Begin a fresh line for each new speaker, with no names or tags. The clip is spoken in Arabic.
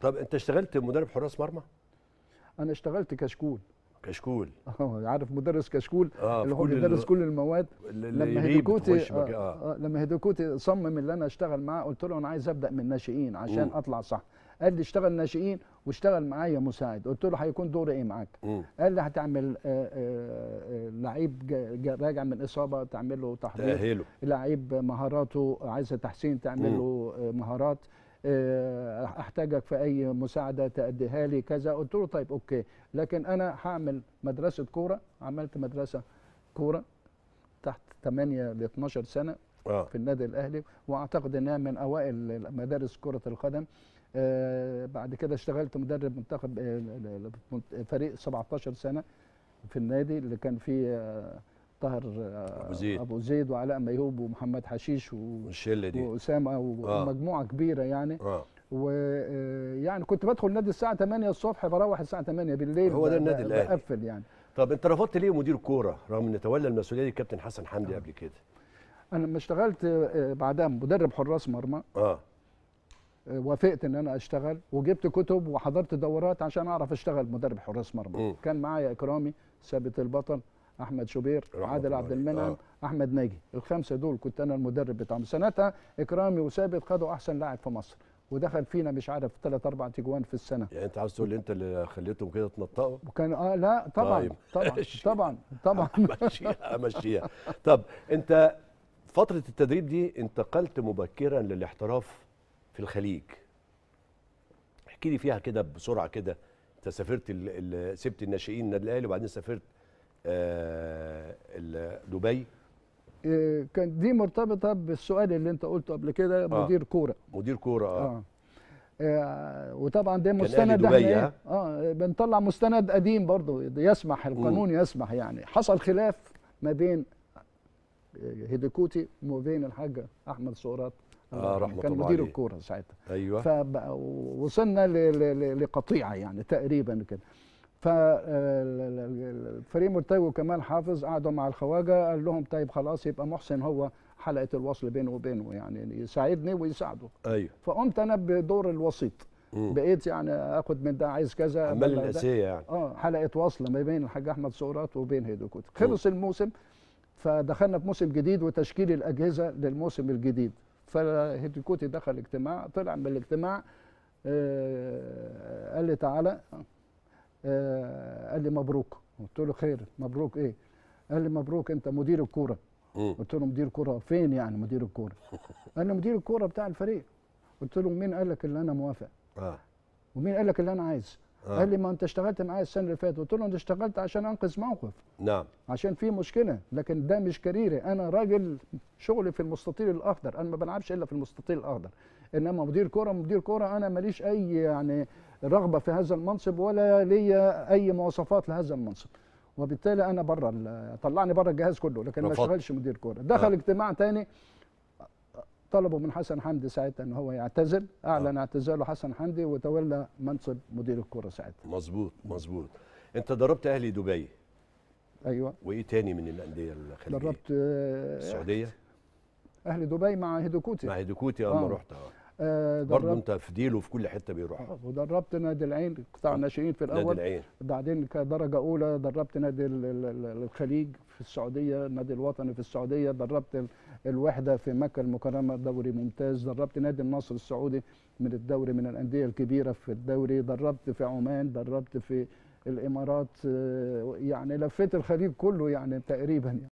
طب انت اشتغلت مدرب حراس مرمى؟
انا اشتغلت كشكول كشكول اه عارف مدرس كشكول آه اللي هو بيدرس كل المواد لما هيدوكوتي آه, آه, آه لما هيدوكوتي صمم اللي انا اشتغل معاه قلت له انا عايز ابدا من الناشئين عشان أوه. اطلع صح قال لي اشتغل ناشئين واشتغل معايا مساعد قلت له هيكون دوري ايه معاك قال لي هتعمل آه، آه، آه، لعيب راجع من اصابه تعمل له تحضير لعيب مهاراته عايزه تحسين تعمل له مهارات آه، احتاجك في اي مساعده تأديها لي كذا قلت له طيب اوكي لكن انا هعمل مدرسه كوره عملت مدرسه كوره تحت 8 ل 12 سنه آه. في النادي الاهلي واعتقد انها من اوائل مدارس كره القدم آه بعد كده اشتغلت مدرب منتخب آه، فريق 17 سنه في النادي اللي كان فيه آه، طاهر آه، ابو زيد ابو زيد وعلاء ميهوب ومحمد حشيش والشله دي واسامه آه. ومجموعه آه. كبيره يعني آه. ويعني آه، كنت بدخل النادي الساعه 8 الصبح بروح الساعه 8 بالليل هو ده النادي الاهلي بقفل يعني
طب انت رفضت ليه مدير كوره رغم ان تولى المسؤوليه دي الكابتن حسن حمدي آه. قبل كده
انا لما اشتغلت بعدها مدرب حراس مرمى اه وافقت ان انا اشتغل وجبت كتب وحضرت دورات عشان اعرف اشتغل مدرب حراس مرمى كان معايا اكرامي ثابت البطل احمد شوبير عادل عبد المنعم آه. احمد ناجي الخمسه دول كنت انا المدرب بتاعهم سنتها اكرامي وثابت خدوا احسن لاعب في مصر ودخل فينا مش عارف ثلاث اربع تجوان في السنه يعني انت عاوز تقول انت اللي خليتهم كده تنطقوا وكان اه لا طبعا طيب. طبعا
طبعا طبعا امشيها امشيها طب انت فتره التدريب دي انتقلت مبكرا للاحتراف في الخليج احكي لي فيها كده بسرعه كده انت سافرت سبت الناشئين النادي الاهلي وبعدين سافرت آه، دبي
آه، كانت دي مرتبطه بالسؤال اللي انت قلته قبل كده آه. مدير كوره
مدير كوره اه, آه.
آه وطبعا ده مستند احنا إيه؟ اه بنطلع مستند قديم برضه يسمح القانون م. يسمح يعني حصل خلاف ما بين هيديكوتي وما بين الحاج احمد سقراط آه رحمة كان الله مدير الكوره ساعتها ايوه فوصلنا لقطيعه يعني تقريبا كده ف فريق مرتوي وكمال حافظ قعدوا مع الخواجه قال لهم طيب خلاص يبقى محسن هو حلقه الوصل بينه وبينه يعني يساعدني ويساعده ايوه فقمت انا بدور الوسيط مم. بقيت يعني اخد من ده عايز كذا عمال الاساسيه يعني اه حلقه وصل ما بين الحاج احمد صورات وبين هيدوكوت خلص مم. الموسم فدخلنا في موسم جديد وتشكيل الاجهزه للموسم الجديد فهيدوكوتي دخل اجتماع طلع من الاجتماع آه قال لي تعالى آه قال لي مبروك قلت له خير مبروك ايه قال لي مبروك انت مدير الكوره قلت له مدير كوره فين يعني مدير الكوره قال لي مدير الكوره بتاع الفريق قلت له مين قال لك اللي انا موافق اه ومين قال لك اللي انا عايز آه. قال لي ما انت اشتغلت معايا السنه اللي فاتت قلت له انت اشتغلت عشان انقذ موقف نعم عشان في مشكله لكن ده مش كاريري انا راجل شغلي في المستطيل الاخضر انا ما بلعبش الا في المستطيل الاخضر انما مدير كوره مدير كوره انا ماليش اي يعني رغبه في هذا المنصب ولا ليا اي مواصفات لهذا المنصب وبالتالي انا بره طلعني بره الجهاز كله لكن ما اشتغلش مدير كوره دخل آه. اجتماع تاني طلبوا من حسن حمدي ساعتها ان هو يعتزل اعلن آه. اعتزاله حسن حمدي وتولى منصب مدير الكره ساعتها
مظبوط مظبوط انت دربت اهلي دبي ايوه وايه تاني من الانديه الخليجيه
دربت آه، السعوديه اهلي دبي مع هيدوكوتي مع هيدوكوتي اما آه. رحت اه آه، برضه انت
في ديله في كل حته بيروح آه،
ودربت نادي العين قطاع آه، ناشئين في الاول نادي العين بعدين كدرجه اولى دربت نادي الخليج في السعوديه النادي الوطني في السعوديه دربت الوحده في مكه المكرمه دوري ممتاز دربت نادي النصر السعودي من الدوري من الانديه الكبيره في الدوري دربت في عمان دربت في الامارات يعني لفيت الخليج كله يعني تقريبا يعني